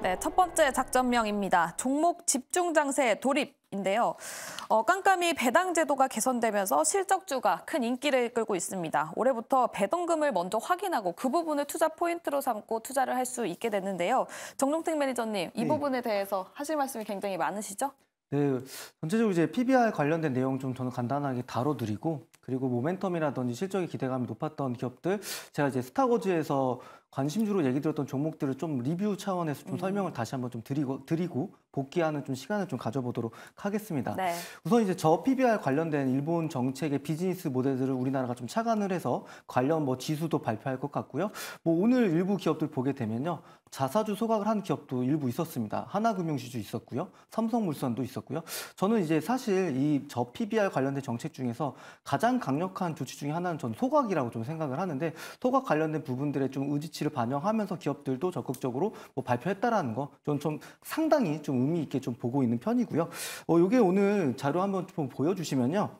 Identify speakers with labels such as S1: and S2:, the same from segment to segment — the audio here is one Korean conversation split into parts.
S1: 네, 첫 번째 작전명입니다. 종목 집중 장세 돌입인데요. 어, 깜깜이 배당 제도가 개선되면서 실적주가 큰 인기를 끌고 있습니다. 올해부터 배당금을 먼저 확인하고 그 부분을 투자 포인트로 삼고 투자를 할 수 있게 됐는데요. 정종택 매니저님, 이 네. 부분에 대해서 하실 말씀이 굉장히 많으시죠?
S2: 네, 전체적으로 이제 PBR 관련된 내용 좀 저는 간단하게 다뤄드리고 그리고 모멘텀이라든지 실적의 기대감이 높았던 기업들 제가 이제 스타거즈에서 관심주로 얘기 들었던 종목들을 좀 리뷰 차원에서 좀 음. 설명을 다시 한번 좀 드리고 드리고 복귀하는 좀 시간을 좀 가져보도록 하겠습니다. 네. 우선 이제 저 PBR 관련된 일본 정책의 비즈니스 모델들을 우리나라가 좀 착안을 해서 관련 뭐 지수도 발표할 것 같고요. 뭐 오늘 일부 기업들 보게 되면요. 자사주 소각을 한 기업도 일부 있었습니다. 하나금융주주 있었고요. 삼성물산도 있었고요. 저는 이제 사실 이 저 PBR 관련된 정책 중에서 가장 강력한 조치 중에 하나는 전 소각이라고 좀 생각을 하는데 소각 관련된 부분들에 좀 의지 수치를 반영하면서 기업들도 적극적으로 뭐 발표했다라는 거 저는 좀 상당히 좀 의미 있게 좀 보고 있는 편이고요. 어, 이게 오늘 자료 한번 좀 보여주시면요.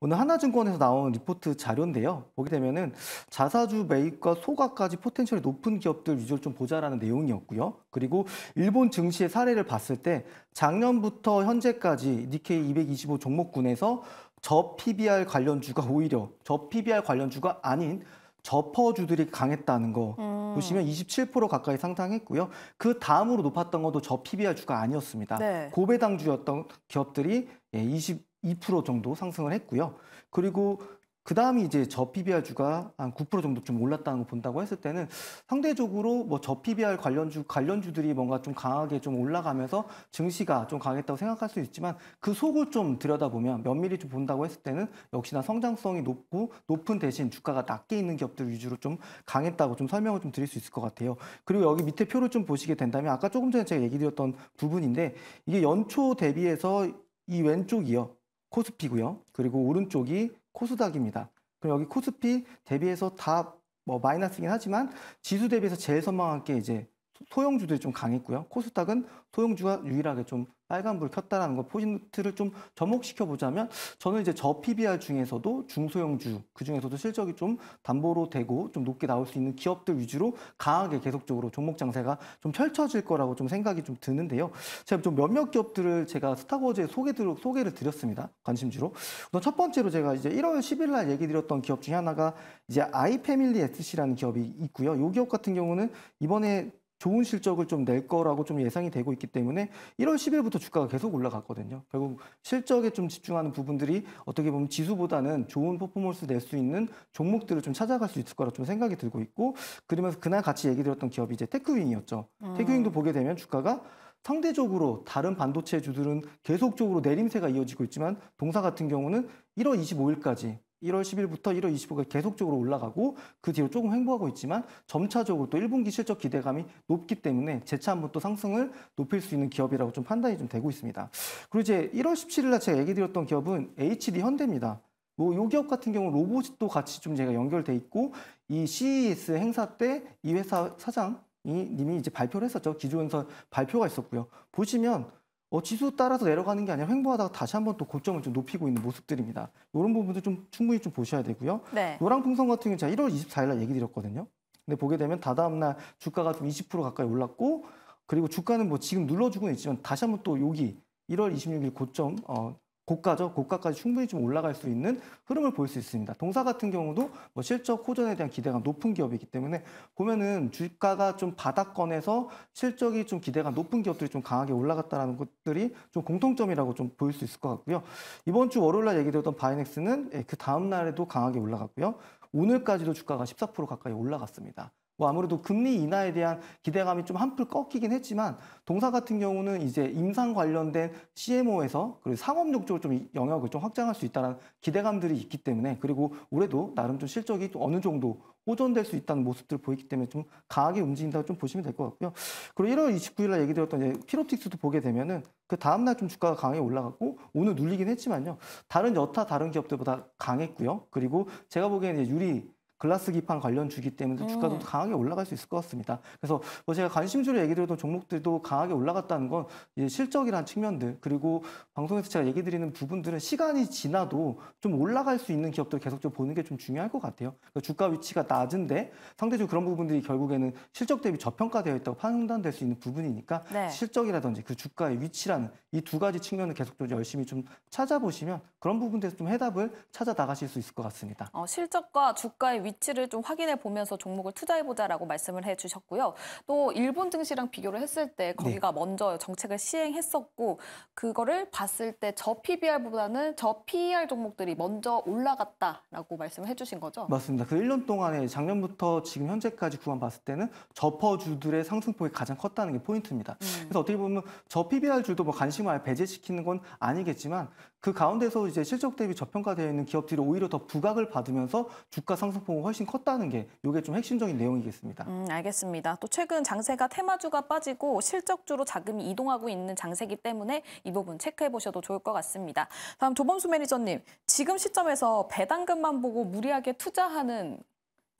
S2: 오늘 하나증권에서 나온 리포트 자료인데요. 보게 되면은 자사주 매입과 소각까지 포텐셜이 높은 기업들 위주로 좀 보자라는 내용이었고요. 그리고 일본 증시의 사례를 봤을 때 작년부터 현재까지 니케이 225 종목군에서 저 PBR 관련주가 오히려 저 PBR 관련주가 아닌 저퍼주들이 강했다는 거 음. 보시면 27% 가까이 상당했고요. 그 다음으로 높았던 것도 저 PBR 주가 아니었습니다. 네. 고배당 주였던 기업들이 22% 예, 정도 상승을 했고요. 그리고 그 다음이 이제 저 PBR주가 한 9% 정도 좀 올랐다는 거 본다고 했을 때는 상대적으로 뭐저 PBR 관련주, 관련주들이 뭔가 좀 강하게 좀 올라가면서 증시가 좀 강했다고 생각할 수 있지만 그 속을 좀 들여다보면 면밀히 좀 본다고 했을 때는 역시나 성장성이 높고 높은 대신 주가가 낮게 있는 기업들 위주로 좀 강했다고 좀 설명을 좀 드릴 수 있을 것 같아요. 그리고 여기 밑에 표를 좀 보시게 된다면 아까 조금 전에 제가 얘기 드렸던 부분인데 이게 연초 대비해서 이 왼쪽이요. 코스피고요. 그리고 오른쪽이 코스닥입니다. 그럼 여기 코스피 대비해서 다 뭐 마이너스긴 하지만 지수 대비해서 제일 선망한 게 이제 소형주들이 좀 강했고요. 코스닥은 소형주가 유일하게 좀 빨간불 켰다라는 거 포인트를 좀 접목시켜 보자면 저는 이제 저 PBR 중에서도 중소형주 그 중에서도 실적이 좀 담보로 되고 좀 높게 나올 수 있는 기업들 위주로 강하게 계속적으로 종목 장세가 좀 펼쳐질 거라고 좀 생각이 좀 드는데요. 제가 좀 몇몇 기업들을 제가 스타워즈에 소개를 소개를 드렸습니다. 관심주로 우선 첫 번째로 제가 이제 1월 10일 날 얘기 드렸던 기업 중에 하나가 이제 아이패밀리 SC라는 기업이 있고요. 이 기업 같은 경우는 이번에 좋은 실적을 좀 낼 거라고 좀 예상이 되고 있기 때문에 1월 10일부터 주가가 계속 올라갔거든요. 결국 실적에 좀 집중하는 부분들이 어떻게 보면 지수보다는 좋은 퍼포먼스 낼 수 있는 종목들을 좀 찾아갈 수 있을 거라 좀 생각이 들고 있고 그러면서 그날 같이 얘기 드렸던 기업이 이제 테크윙이었죠. 음. 테크윙도 보게 되면 주가가 상대적으로 다른 반도체 주들은 계속적으로 내림세가 이어지고 있지만 동사 같은 경우는 1월 25일까지 1월 10일부터 1월 25일 계속적으로 올라가고 그 뒤로 조금 횡보하고 있지만 점차적으로 또 1분기 실적 기대감이 높기 때문에 재차 한번 또 상승을 높일 수 있는 기업이라고 좀 판단이 좀 되고 있습니다. 그리고 이제 1월 17일 날 제가 얘기 드렸던 기업은 HD 현대입니다. 뭐 요 기업 같은 경우 로봇도 같이 좀 제가 연결돼 있고 이 CES 행사 때 이 회사 사장 이 님이 이제 발표를 했었죠. 기조연설 발표가 있었고요. 보시면 어, 지수 따라서 내려가는 게 아니라 횡보하다가 다시 한번 또 고점을 좀 높이고 있는 모습들입니다. 이런 부분도 좀 충분히 좀 보셔야 되고요. 네. 노랑 풍선 같은 경우 제가 1월 24일 날 얘기 드렸거든요. 근데 보게 되면 다다음 날 주가가 좀 20% 가까이 올랐고 그리고 주가는 뭐 지금 눌러주고 있지만 다시 한번 또 여기 1월 26일 고점 어, 고가죠. 고가까지 충분히 좀 올라갈 수 있는 흐름을 볼 수 있습니다. 동사 같은 경우도 뭐 실적 호전에 대한 기대가 높은 기업이기 때문에 보면은 주가가 좀 바닥권에서 실적이 좀 기대가 높은 기업들이 좀 강하게 올라갔다라는 것들이 좀 공통점이라고 좀 보일 수 있을 것 같고요. 이번 주 월요일 날얘기되었던 바이넥스는 예, 그 다음 날에도 강하게 올라갔고요. 오늘까지도 주가가 14% 가까이 올라갔습니다. 뭐 아무래도 금리 인하에 대한 기대감이 좀 한풀 꺾이긴 했지만 동사 같은 경우는 이제 임상 관련된 CMO에서 그리고 상업용 쪽을 좀 영역을 좀 확장할 수 있다는 기대감들이 있기 때문에 그리고 올해도 나름 좀 실적이 좀 어느 정도 호전될 수 있다는 모습들을 보이기 때문에 좀 강하게 움직인다고 좀 보시면 될 것 같고요. 그리고 1월 29일 날 얘기 드렸던 이제 피로틱스도 보게 되면은 그 다음 날좀 주가가 강하게 올라갔고 오늘 눌리긴 했지만요. 다른 여타 다른 기업들보다 강했고요. 그리고 제가 보기에는 유리 글라스 기판 관련 주기 때문에 어. 주가도 음. 강하게 올라갈 수 있을 것 같습니다. 그래서 뭐 제가 관심주로 얘기 드렸던 종목들도 강하게 올라갔다는 건실적이라는 측면들 그리고 방송에서 제가 얘기 드리는 부분들은 시간이 지나도 좀 올라갈 수 있는 기업들 계속 좀 보는 게 좀 중요할 것 같아요. 그러니까 주가 위치가 낮은데 상대적으로 그런 부분들이 결국에는 실적 대비 저평가되어 있다고 판단될 수 있는 부분이니까 네. 실적이라든지 그 주가의 위치라는 이 두 가지 측면을 계속 좀 열심히 좀 찾아보시면 그런 부분들에서 좀 해답을 찾아 나가실 수 있을 것 같습니다.
S1: 어, 실적과 주가의 위치를 좀 확인해 보면서 종목을 투자해 보자라고 말씀을 해 주셨고요. 또 일본 증시랑 비교를 했을 때 네. 거기가 네. 먼저 정책을 시행했었고 그거를 봤을 때 저 PBR보다는 저 PER 종목들이 먼저 올라갔다라고 말씀을 해 주신 거죠?
S2: 맞습니다. 그 1년 동안에 작년부터 지금 현재까지 구간 봤을 때는 저퍼주들의 상승폭이 가장 컸다는 게 포인트입니다. 음. 그래서 어떻게 보면 저 PBR 주도뭐 간식을 배제시키는 건 아니겠지만 그 가운데서 이제 실적 대비 저평가되어 있는 기업들이 오히려 더 부각을 받으면서 주가 상승폭이 훨씬 컸다는 게 이게 좀 핵심적인 내용이겠습니다.
S1: 음, 알겠습니다. 또 최근 장세가 테마주가 빠지고 실적주로 자금이 이동하고 있는 장세기 때문에 이 부분 체크해 보셔도 좋을 것 같습니다. 다음 조범수 매니저님, 지금 시점에서 배당금만 보고 무리하게 투자하는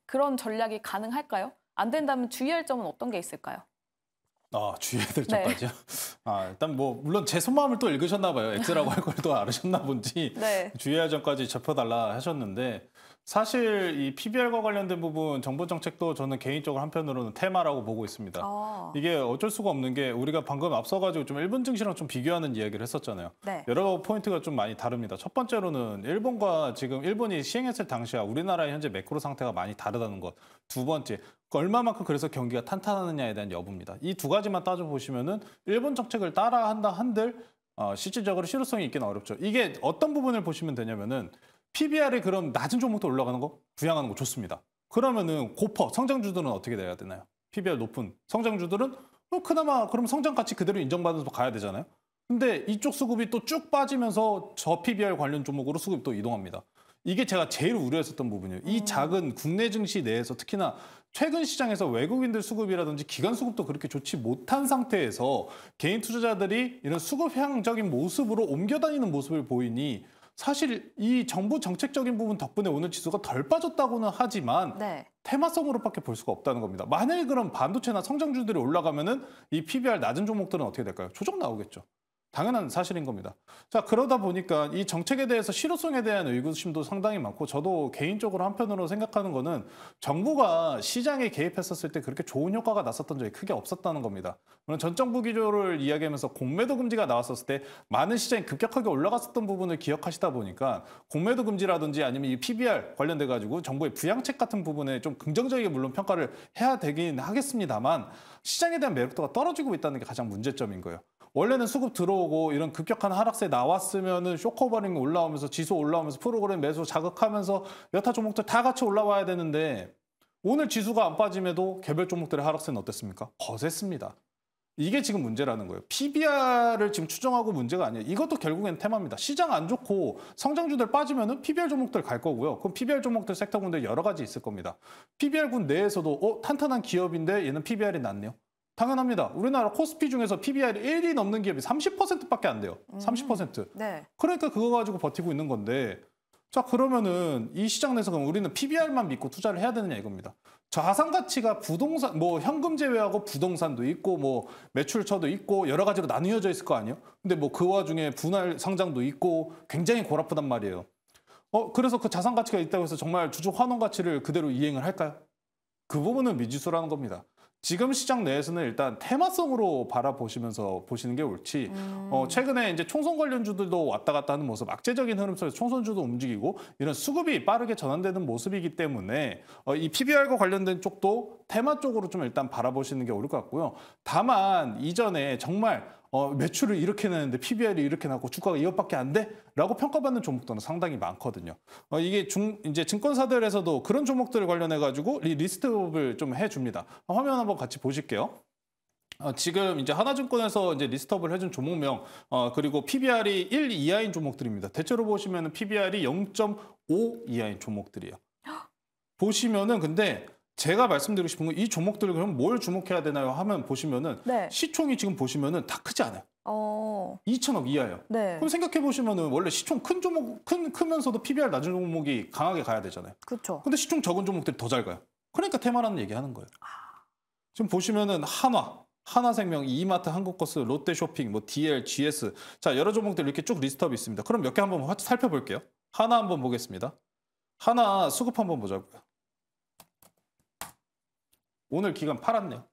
S1: 그런 전략이 가능할까요? 안 된다면 주의할 점은 어떤 게 있을까요?
S3: 아, 주의해야 될 네. 점까지요? 네. 아, 일단 뭐 물론 제 속마음을 또 읽으셨나 봐요. 엑스라고 할 걸 또 알으셨나 본지 네. 주의할 점까지 접혀달라 하셨는데 사실 이 PBR과 관련된 부분 정부 정책도 저는 개인적으로 한편으로는 테마라고 보고 있습니다. 아. 이게 어쩔 수가 없는 게 우리가 방금 앞서가지고 좀 일본 증시랑 좀 비교하는 이야기를 했었잖아요. 네. 여러 포인트가 좀 많이 다릅니다. 첫 번째로는 일본과 지금 일본이 시행했을 당시와 우리나라의 현재 매크로 상태가 많이 다르다는 것. 두 번째, 얼마만큼 그래서 경기가 탄탄하느냐에 대한 여부입니다. 이 두 가지만 따져보시면은 일본 정책을 따라한다 한들 어, 실질적으로 실효성이 있기는 어렵죠. 이게 어떤 부분을 보시면 되냐면은 PBR이 그럼 낮은 종목도 올라가는 거 부양하는 거 좋습니다. 그러면은 고퍼 성장주들은 어떻게 돼야 되나요? PBR 높은 성장주들은 어, 그나마 그럼 성장 가치 그대로 인정받아서 가야 되잖아요. 근데 이쪽 수급이 또 쭉 빠지면서 저 PBR 관련 종목으로 수급이 또 이동합니다. 이게 제가 제일 우려했었던 부분이에요. 이 음. 작은 국내 증시 내에서 특히나 최근 시장에서 외국인들 수급이라든지 기관 수급도 그렇게 좋지 못한 상태에서 개인 투자자들이 이런 수급향적인 모습으로 옮겨다니는 모습을 보이니 사실 이 정부 정책적인 부분 덕분에 오늘 지수가 덜 빠졌다고는 하지만 네. 테마성으로밖에 볼 수가 없다는 겁니다. 만약에 그럼 반도체나 성장주들이 올라가면은 이 PBR 낮은 종목들은 어떻게 될까요? 조정 나오겠죠. 당연한 사실인 겁니다. 자, 그러다 보니까 이 정책에 대해서 실효성에 대한 의구심도 상당히 많고 저도 개인적으로 한편으로 생각하는 거는 정부가 시장에 개입했었을 때 그렇게 좋은 효과가 났었던 적이 크게 없었다는 겁니다. 물론 전 정부 기조를 이야기하면서 공매도 금지가 나왔었을 때 많은 시장이 급격하게 올라갔었던 부분을 기억하시다 보니까 공매도 금지라든지 아니면 이 PBR 관련돼 가지고 정부의 부양책 같은 부분에 좀 긍정적이게 물론 평가를 해야 되긴 하겠습니다만 시장에 대한 매력도가 떨어지고 있다는 게 가장 문제점인 거예요. 원래는 수급 들어오고 이런 급격한 하락세 나왔으면은 쇼커버링 이 올라오면서 지수 올라오면서 프로그램 매수 자극하면서 여타 종목들 다 같이 올라와야 되는데 오늘 지수가 안 빠짐에도 개별 종목들의 하락세는 어땠습니까? 거셌습니다. 이게 지금 문제라는 거예요. PBR을 지금 추정하고 문제가 아니에요. 이것도 결국엔 테마입니다. 시장 안 좋고 성장주들 빠지면은 PBR 종목들 갈 거고요. 그럼 PBR 종목들 섹터군들 여러 가지 있을 겁니다. PBR군 내에서도 어 탄탄한 기업인데 얘는 PBR이 낮네요. 당연합니다. 우리나라 코스피 중에서 PBR이 1위 넘는 기업이 30%밖에 안 돼요. 30%. 음. 네. 그러니까 그거 가지고 버티고 있는 건데 자 그러면은 이 시장 내에서 그럼 우리는 PBR만 믿고 투자를 해야 되느냐 이겁니다. 자산 가치가 부동산 뭐 현금 제외하고 부동산도 있고 뭐 매출처도 있고 여러 가지로 나뉘어져 있을 거 아니에요? 근데 뭐 그 와중에 분할 상장도 있고 굉장히 골아프단 말이에요. 어 그래서 그 자산 가치가 있다고 해서 정말 주주 환원 가치를 그대로 이행을 할까요? 그 부분은 미지수라는 겁니다. 지금 시장 내에서는 일단 테마성으로 바라보시면서 보시는 게 옳지. 음. 어, 최근에 이제 총선 관련주들도 왔다 갔다 하는 모습, 악재적인 흐름 속에서 총선주도 움직이고 이런 수급이 빠르게 전환되는 모습이기 때문에 어, 이 PBR과 관련된 쪽도 테마 쪽으로 좀 일단 바라보시는 게 옳을 것 같고요. 다만 이전에 정말 어, 매출을 이렇게 내는데 PBR이 이렇게 나고 주가가 이것밖에 안 돼? 라고 평가받는 종목들은 상당히 많거든요. 어, 이게 중, 이제 증권사들에서도 그런 종목들을 관련해가지고 리스트업을 좀 해줍니다. 화면 한번 같이 보실게요. 어, 지금 이제 하나증권에서 이제 리스트업을 해준 종목명, 어, 그리고 PBR이 1 이하인 종목들입니다. 대체로 보시면 PBR이 0.5 이하인 종목들이에요. 보시면은 근데 제가 말씀드리고 싶은 건 이 종목들 그럼 뭘 주목해야 되나요? 하면 보시면은 네. 시총이 지금 보시면은 다 크지 않아요.
S1: 어...
S3: 2천억 이하예요. 네. 그럼 생각해 보시면은 원래 시총 큰 종목 큰 크면서도 PBR 낮은 종목이 강하게 가야 되잖아요. 그렇죠. 근데 시총 적은 종목들이 더 잘 가요. 그러니까 테마라는 얘기 하는 거예요. 아. 지금 보시면은 한화, 하나생명, 이마트, 한국거스, 롯데쇼핑, 뭐 DL, GS 자 여러 종목들 이렇게 쭉 리스트업이 있습니다. 그럼 몇 개 한번 살펴볼게요. 하나 한번 보겠습니다. 하나 수급 한번 보자고요. 오늘 기간 팔았네요.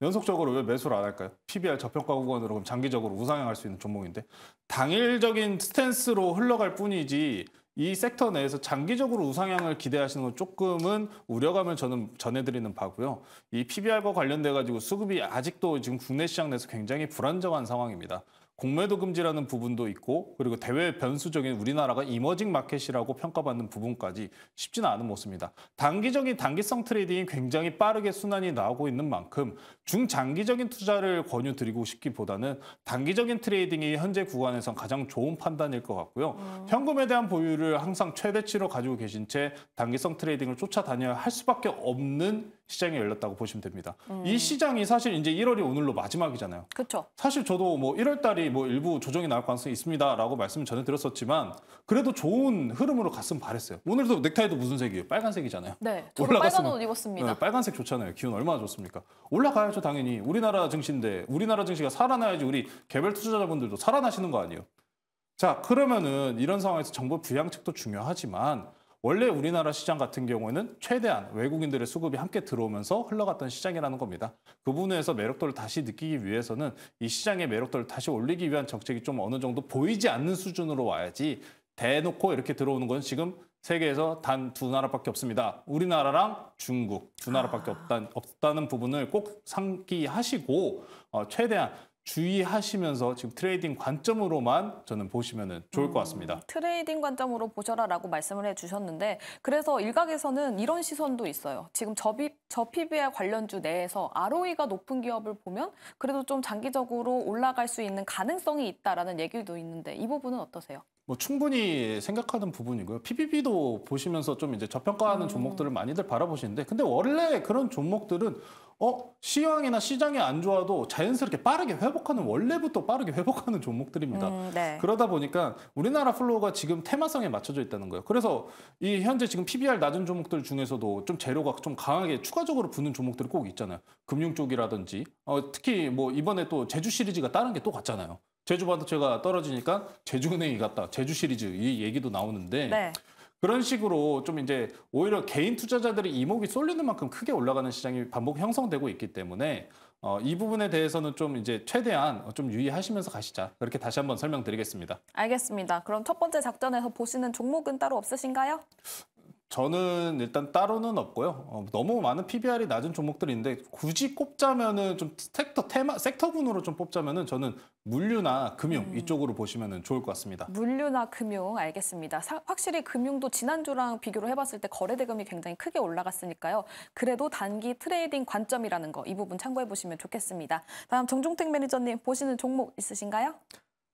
S3: 연속적으로 왜 매수를 안 할까요? PBR 저평가 구간으로 그럼 장기적으로 우상향할 수 있는 종목인데 당일적인 스탠스로 흘러갈 뿐이지 이 섹터 내에서 장기적으로 우상향을 기대하시는 건 조금은 우려감을 저는 전해드리는 바고요. 이 PBR과 관련돼 가지고 수급이 아직도 지금 국내 시장 내에서 굉장히 불안정한 상황입니다. 공매도 금지라는 부분도 있고 그리고 대외 변수적인 우리나라가 이머징 마켓이라고 평가받는 부분까지 쉽지는 않은 모습입니다. 단기적인 단기성 트레이딩이 굉장히 빠르게 순환이 나오고 있는 만큼 중장기적인 투자를 권유드리고 싶기보다는 단기적인 트레이딩이 현재 구간에선 가장 좋은 판단일 것 같고요. 음. 현금에 대한 보유를 항상 최대치로 가지고 계신 채 단기성 트레이딩을 쫓아다녀야 할 수밖에 없는 시장이 열렸다고 보시면 됩니다. 음. 이 시장이 사실 이제 1월이 오늘로 마지막이잖아요. 그렇죠. 사실 저도 뭐 1월 달이 뭐 일부 조정이 나올 가능성이 있습니다라고 말씀 을 전해 드렸었지만 그래도 좋은 흐름으로 갔으면 바랬어요. 오늘도 넥타이도 무슨 색이에요? 빨간색이잖아요.
S1: 네. 저도 빨간 옷 입었습니다. 네,
S3: 빨간색 좋잖아요. 기운 얼마나 좋습니까? 올라가야 살아야죠 당연히. 우리나라 증시인데 우리나라 증시가 살아나야지 우리 개별 투자자분들도 살아나시는 거 아니에요. 자 그러면은 이런 상황에서 정부 부양책도 중요하지만 원래 우리나라 시장 같은 경우에는 최대한 외국인들의 수급이 함께 들어오면서 흘러갔던 시장이라는 겁니다. 그 부분에서 매력도를 다시 느끼기 위해서는 이 시장의 매력도를 다시 올리기 위한 정책이 좀 어느 정도 보이지 않는 수준으로 와야지 대놓고 이렇게 들어오는 건 지금 세계에서 단 두 나라밖에 없습니다. 우리나라랑 중국 두 나라밖에 아. 없다, 없다는 부분을 꼭 상기하시고 어, 최대한 주의하시면서 지금 트레이딩 관점으로만 저는 보시면 좋을 것 음, 같습니다. 음,
S1: 트레이딩 관점으로 보셔라라고 말씀을 해주셨는데 그래서 일각에서는 이런 시선도 있어요. 지금 저비, 저 PBR 관련주 내에서 ROE가 높은 기업을 보면 그래도 좀 장기적으로 올라갈 수 있는 가능성이 있다라는 얘기도 있는데 이 부분은 어떠세요?
S3: 뭐 충분히 생각하는 부분이고요. PBB도 보시면서 좀 이제 저평가하는 음. 종목들을 많이들 바라보시는데 근데 원래 그런 종목들은 어 시황이나 시장이 안 좋아도 자연스럽게 빠르게 회복하는 원래부터 빠르게 회복하는 종목들입니다. 음, 네. 그러다 보니까 우리나라 플로우가 지금 테마성에 맞춰져 있다는 거예요. 그래서 이 현재 지금 PBR 낮은 종목들 중에서도 좀 재료가 좀 강하게 추가적으로 붙는 종목들이 꼭 있잖아요. 금융 쪽이라든지 어, 특히 뭐 이번에 또 제주 시리즈가 다른 게또 갔잖아요. 제주 반도체가 떨어지니까 제주은행이 갔다. 제주 시리즈 이 얘기도 나오는데 네. 그런 식으로 좀 이제 오히려 개인 투자자들의 이목이 쏠리는 만큼 크게 올라가는 시장이 반복 형성되고 있기 때문에 어, 이 부분에 대해서는 좀 이제 최대한 좀 유의하시면서 가시자. 그렇게 다시 한번 설명드리겠습니다.
S1: 알겠습니다. 그럼 첫 번째 작전에서 보시는 종목은 따로 없으신가요?
S3: 저는 일단 따로는 없고요. 어, 너무 많은 PBR이 낮은 종목들인데 굳이 꼽자면은 좀 섹터 테마 섹터군으로 좀 뽑자면은 저는 물류나 금융 음. 이쪽으로 보시면은 좋을 것 같습니다.
S1: 물류나 금융 알겠습니다. 사, 확실히 금융도 지난주랑 비교를 해봤을 때 거래 대금이 굉장히 크게 올라갔으니까요. 그래도 단기 트레이딩 관점이라는 거 이 부분 참고해 보시면 좋겠습니다. 다음 정종택 매니저님 보시는 종목 있으신가요?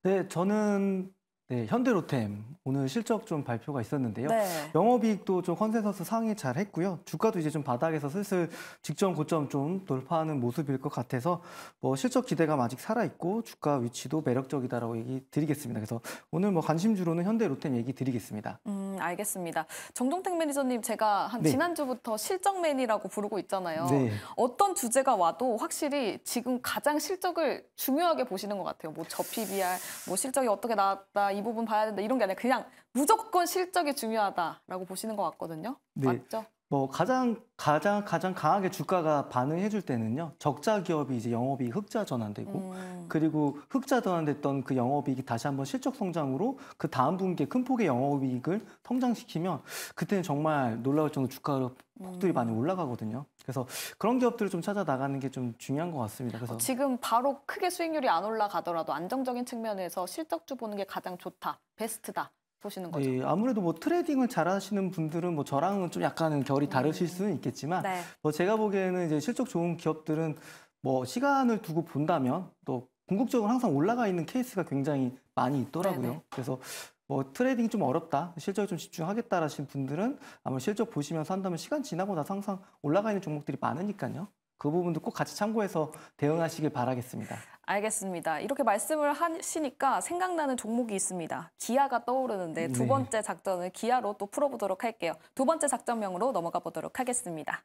S2: 네, 저는 네, 현대로템 오늘 실적 좀 발표가 있었는데요. 네. 영업이익도 좀 컨센서스 상위 잘 했고요. 주가도 이제 좀 바닥에서 슬슬 직전 고점 좀 돌파하는 모습일 것 같아서 뭐 실적 기대감 아직 살아 있고 주가 위치도 매력적이다라고 얘기 드리겠습니다. 그래서 오늘 뭐 관심주로는 현대로템 얘기 드리겠습니다.
S1: 음, 알겠습니다. 정동택 매니저님 제가 한 네. 지난주부터 실적맨이라고 부르고 있잖아요. 네. 어떤 주제가 와도 확실히 지금 가장 실적을 중요하게 보시는 것 같아요. 뭐 저 PBR, 뭐 실적이 어떻게 나왔다. 이 부분 봐야 된다 이런 게 아니라 그냥 무조건 실적이 중요하다라고 보시는 것 같거든요.
S2: 네. 맞죠? 뭐 가장 가장 가장 강하게 주가가 반응해 줄 때는요 적자 기업이 이제 영업이 흑자 전환되고 음. 그리고 흑자 전환됐던 그 영업이익이 다시 한번 실적 성장으로 그 다음 분기에 큰 폭의 영업이익을 성장시키면 그때는 정말 놀라울 정도로 주가가 폭들이 음. 많이 올라가거든요. 그래서 그런 기업들을 좀 찾아 나가는 게 좀 중요한 것 같습니다. 그래서 어, 지금
S1: 바로 크게 수익률이 안 올라가더라도 안정적인 측면에서 실적주 보는 게 가장 좋다, 베스트다. 보시는
S2: 거죠? 예, 아무래도 뭐 트레이딩을 잘하시는 분들은 뭐 저랑은 좀 약간은 결이 음. 다르실 수는 있겠지만 네. 뭐 제가 보기에는 이제 실적 좋은 기업들은 뭐 시간을 두고 본다면 또 궁극적으로 항상 올라가 있는 케이스가 굉장히 많이 있더라고요. 네네. 그래서 뭐 트레이딩이 좀 어렵다, 실적에 좀 집중하겠다라신 분들은 아마 실적 보시면서 한다면 시간 지나고 나서 항상 올라가 있는 종목들이 많으니까요. 그 부분도 꼭 같이 참고해서 대응하시길 바라겠습니다.
S1: 알겠습니다. 이렇게 말씀을 하시니까 생각나는 종목이 있습니다. 기아가 떠오르는데 두 네. 번째 작전을 기아로 또 풀어보도록 할게요. 두 번째 작전명으로 넘어가 보도록 하겠습니다.